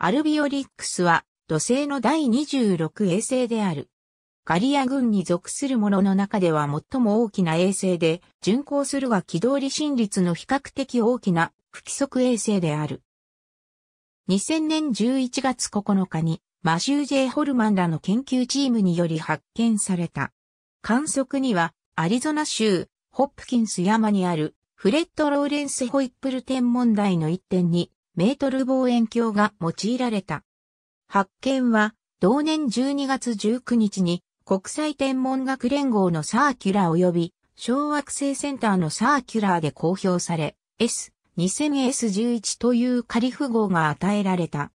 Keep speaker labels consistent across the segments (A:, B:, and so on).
A: アルビオリックスは土星の第26衛星である。ガリア軍に属するものの中では最も大きな衛星で、巡航するが軌道離心率の比較的大きな不規則衛星である。2000年11月9日にマシュー・ジェイホルマンらの研究チームにより発見された。観測にはアリゾナ州ホップキンス山にあるフレッド・ローレンス・ホイップル天文台の一点にメートル望遠鏡が用いられた。発見は、同年12月19日に国際天文学連合のサーキュラー及び小惑星センターのサーキュラーで公表され、S2000S11 という仮符号が与えられた。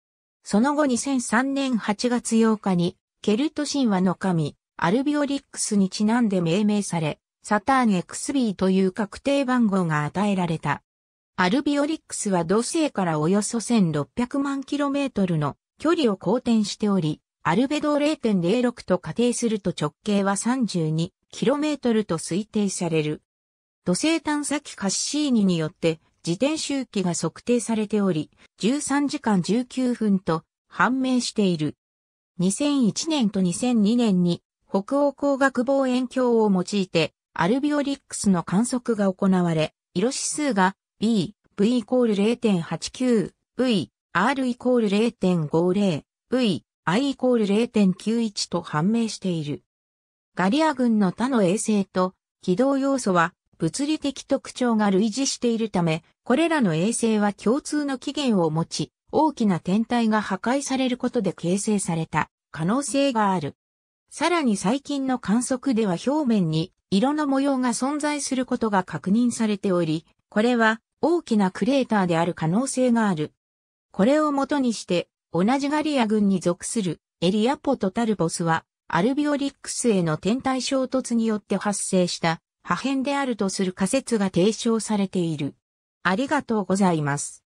A: その後2003年8月8日に、ケルト神話の神、アルビオリックスにちなんで命名され、サターン XB という確定番号が与えられた。アルビオリックスは土星からおよそ1600万 km の距離を公転しており、アルベド0.06と仮定すると直径は 32km と推定される。土星探査機カッシーニによって自転周期が測定されており、13時間19分と判明している。2001年と2002年に北欧光学望遠鏡を用いてアルビオリックスの観測が行われ、色指数が B、V イコール0.89、V、R イコール0.50、V、I イコール0.91と判明している。ガリア軍の他の衛星と軌道要素は物理的特徴が類似しているため、これらの衛星は共通の起源を持ち、大きな天体が破壊されることで形成された可能性がある。さらに最近の観測では表面に色の模様が存在することが確認されており、これは大きなクレーターである可能性がある。これをもとにして、同じガリア軍に属するエリアポトタルボスは、アルビオリックスへの天体衝突によって発生した破片であるとする仮説が提唱されている。ありがとうございます。